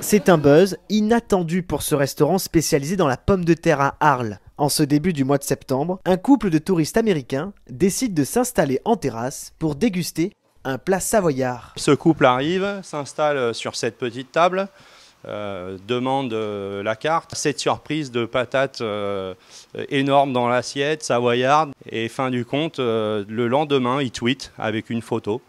C'est un buzz inattendu pour ce restaurant spécialisé dans la pomme de terre à Arles. En ce début du mois de septembre, un couple de touristes américains décide de s'installer en terrasse pour déguster un plat savoyard. Ce couple arrive, s'installe sur cette petite table, euh, demande euh, la carte. Cette surprise de patates euh, énorme énormes dans l'assiette, savoyarde. Et fin du compte, le lendemain, il tweet avec une photo.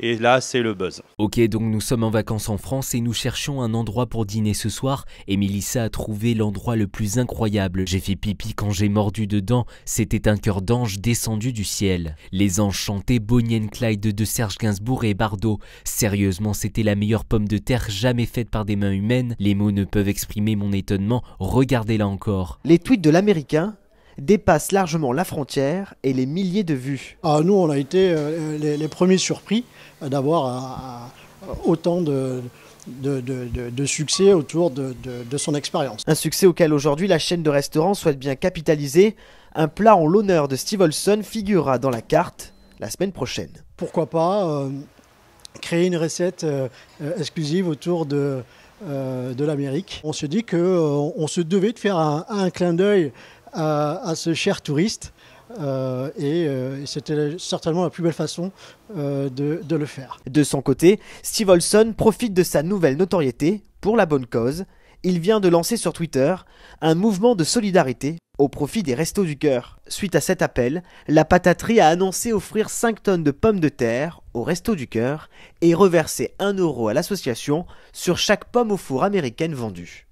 Et là, c'est le buzz. Ok, donc nous sommes en vacances en France et nous cherchons un endroit pour dîner ce soir. Et Mélissa a trouvé l'endroit le plus incroyable. J'ai fait pipi quand j'ai mordu dedans. C'était un cœur d'ange descendu du ciel. Les enchantés chantaient Bonnie and Clyde de Serge Gainsbourg et Bardot. Sérieusement, c'était la meilleure pomme de terre jamais faite par des mains humaines. Les mots ne peuvent exprimer mon étonnement. Regardez-la encore. Les tweets de l'américain dépasse largement la frontière et les milliers de vues. Ah, nous, on a été euh, les, premiers surpris d'avoir euh, euh, autant de, succès autour de, son expérience. Un succès auquel aujourd'hui la chaîne de restaurants souhaite bien capitaliser. Un plat en l'honneur de Steve Olson figurera dans la carte la semaine prochaine. Pourquoi pas créer une recette exclusive autour de, l'Amérique. On se dit qu'on on se devait de faire un clin d'œil à, ce cher touriste. Euh, euh, et, c'était certainement la plus belle façon euh, de, le faire. De son côté, Steve Olson profite de sa nouvelle notoriété pour la bonne cause. Il vient de lancer sur Twitter un mouvement de solidarité au profit des Restos du Cœur. Suite à cet appel, la pataterie a annoncé offrir 5 tonnes de pommes de terre aux Restos du Cœur et reverser 1 euro à l'association sur chaque pomme au four américaine vendue.